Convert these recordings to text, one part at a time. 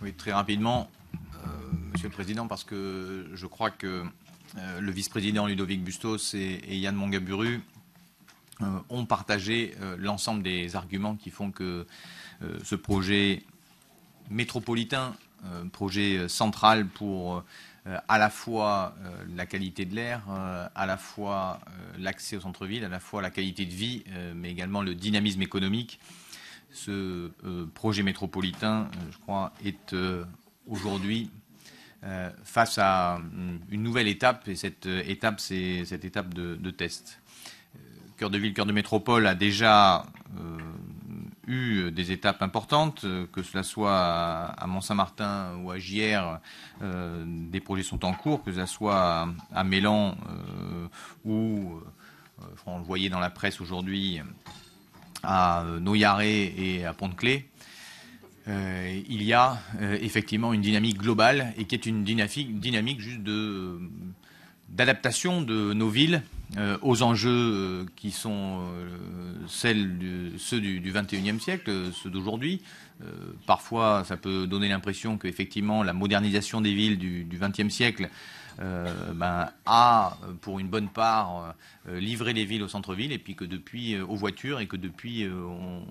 Oui, très rapidement, euh, Monsieur le Président, parce que je crois que euh, le vice-président Ludovic Bustos et, Yann Mongaburu euh, ont partagé l'ensemble des arguments qui font que ce projet métropolitain, projet central pour à la fois la qualité de l'air, à la fois l'accès au centre-ville, à la fois la qualité de vie, mais également le dynamisme économique, ce euh, projet métropolitain, euh, je crois, est euh, aujourd'hui face à une nouvelle étape, et cette étape, c'est cette étape de, test. Cœur de ville, cœur de métropole a déjà eu des étapes importantes, que cela soit à Mont-Saint-Martin ou à Gières, des projets sont en cours, que ce soit à Mélan ou, on le voyait dans la presse aujourd'hui, à euh, Noyaré et à Pont-de-Clé, euh, il y a euh, effectivement une dynamique globale et qui est une dynamique, dynamique juste d'adaptation de, nos villes euh, aux enjeux euh, qui sont euh, celles ceux du, XXIe 21e siècle, ceux d'aujourd'hui. parfois, ça peut donner l'impression qu'effectivement, la modernisation des villes du, XXe 20e siècle ben, a, pour une bonne part, livré les villes au centre-ville, et puis que depuis, aux voitures, et que depuis, on,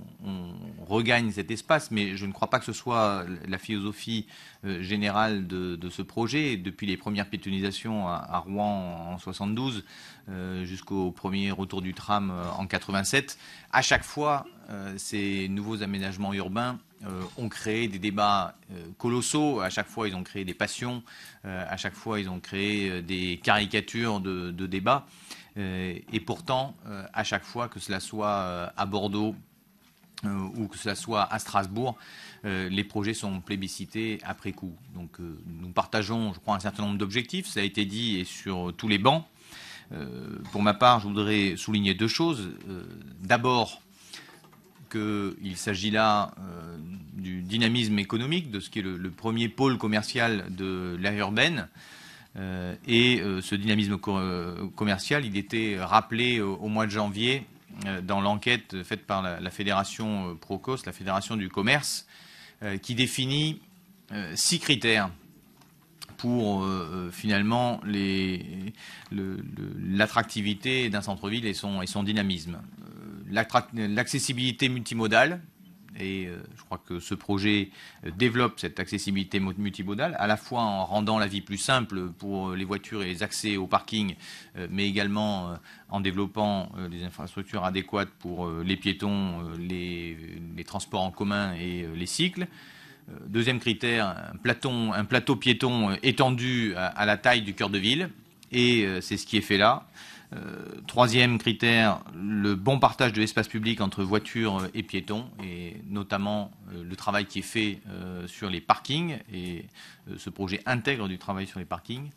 regagne cet espace. Mais je ne crois pas que ce soit la philosophie générale de, ce projet. Depuis les premières pétonisations à, à Rouen en 72, euh, jusqu'au premier retour du tram euh, en 87. À chaque fois, euh, ces nouveaux aménagements urbains ont créé des débats colossaux. À chaque fois, ils ont créé des passions. à chaque fois, ils ont créé des caricatures de, débats. et pourtant, à chaque fois, que cela soit à Bordeaux, ou que cela soit à Strasbourg, les projets sont plébiscités après coup. Donc nous partageons, je crois, un certain nombre d'objectifs, ça a été dit et sur tous les bancs. Euh, pour ma part, je voudrais souligner deux choses. Euh, d'abord, qu'il s'agit là euh, du dynamisme économique, de ce qui est le, premier pôle commercial de l'aire urbaine. et ce dynamisme commercial, il était rappelé au, mois de janvier dans l'enquête faite par la fédération Procos, la fédération du commerce, qui définit six critères pour euh, euh, finalement l'attractivité d'un centre-ville et son, dynamisme. Euh, l'accessibilité multimodale, et je crois que ce projet développe cette accessibilité multimodale, à la fois en rendant la vie plus simple pour les voitures et les accès au parking, mais également en développant des infrastructures adéquates pour les piétons, les transports en commun et les cycles. Euh, deuxième critère, un, platon, un plateau piéton euh, étendu à, la taille du cœur de ville, et euh, c'est ce qui est fait là. troisième critère, le bon partage de l'espace public entre voitures et piétons, et notamment le travail qui est fait sur les parkings, et ce projet intègre du travail sur les parkings.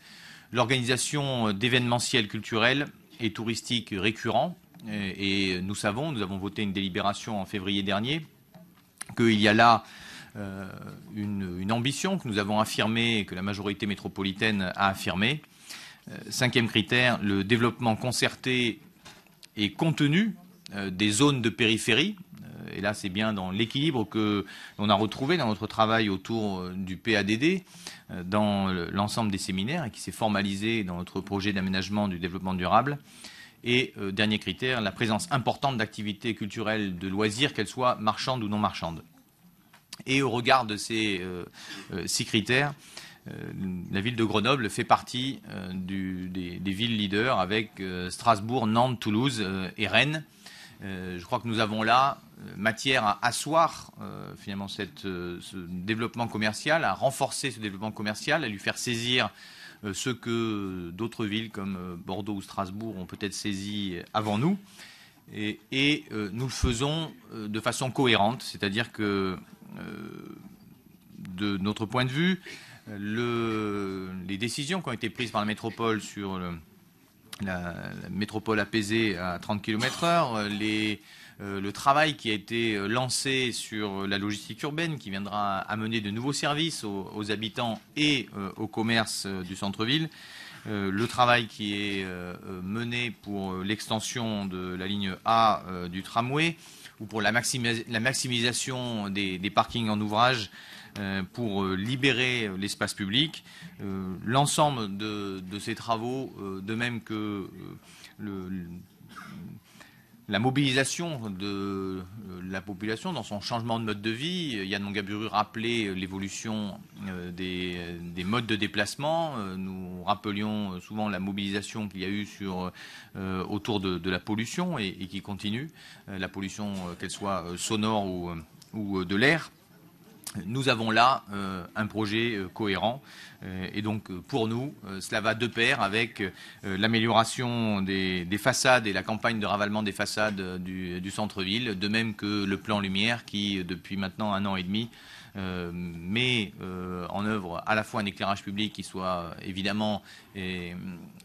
L'organisation d'événementiels culturels et touristiques récurrents, et, et, nous savons, nous avons voté une délibération en février dernier, qu'il y a là euh, une, ambition que nous avons affirmée et que la majorité métropolitaine a affirmée. Euh, cinquième critère, le développement concerté et contenu euh, des zones de périphérie. Et là, c'est bien dans l'équilibre que l'on a retrouvé dans notre travail autour du PADD, dans l'ensemble des séminaires, et qui s'est formalisé dans notre projet d'aménagement du développement durable. Et dernier critère, la présence importante d'activités culturelles de loisirs, qu'elles soient marchandes ou non marchandes. Et au regard de ces euh, euh, six critères, euh, la ville de Grenoble fait partie des, villes leaders avec Strasbourg, Nantes, Toulouse et Rennes. je crois que nous avons là matière à asseoir finalement ce développement commercial, à renforcer ce développement commercial, à lui faire saisir ce que d'autres villes comme Bordeaux ou Strasbourg ont peut-être saisi avant nous. Et, et nous le faisons de façon cohérente, c'est-à-dire que euh, de notre point de vue, les décisions qui ont été prises par la métropole sur la, métropole apaisée à 30 km h le travail qui a été lancé sur la logistique urbaine qui viendra amener de nouveaux services aux, habitants et euh, au commerce euh, du centre-ville, le travail qui est mené pour l'extension de la ligne A du tramway, ou pour la, maximisation des, parkings en ouvrage euh, pour euh, libérer euh, l'espace public. L'ensemble de, de, ces travaux, de même que le, la mobilisation de euh, la population dans son changement de mode de vie. Yann Mongaburu rappelait l'évolution euh, des, modes de déplacement. Euh, nous rappelions souvent la mobilisation qu'il y a eu sur, autour de, la pollution et, qui continue, la pollution qu'elle soit sonore ou de l'air nous avons là euh, un projet euh, cohérent. Euh, et donc, pour nous, cela va de pair avec l'amélioration des, façades et la campagne de ravalement des façades du, centre-ville, de même que le plan Lumière qui, depuis maintenant un an et demi, met en œuvre à la fois un éclairage public qui soit évidemment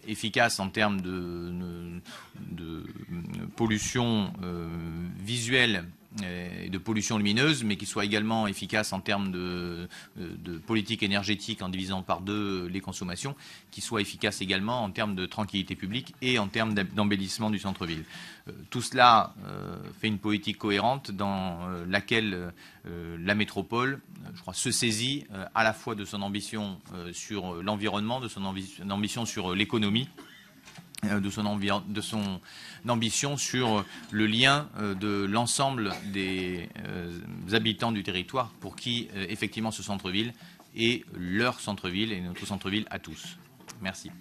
efficace en termes de pollution visuelle euh, de pollution lumineuse, mais qui soit également efficace en termes euh, de, politique énergétique en divisant par deux les consommations, qui soit efficace également en termes de tranquillité publique et en termes d'embellissement du centre-ville. Euh, tout cela fait une politique cohérente dans laquelle la métropole, je crois, se saisit à la fois de son ambition sur l'environnement, de son ambition sur l'économie, euh, de son, ambition sur euh, le lien euh, de l'ensemble des habitants du territoire pour qui effectivement ce centre-ville est leur centre-ville et notre centre-ville à tous. Merci.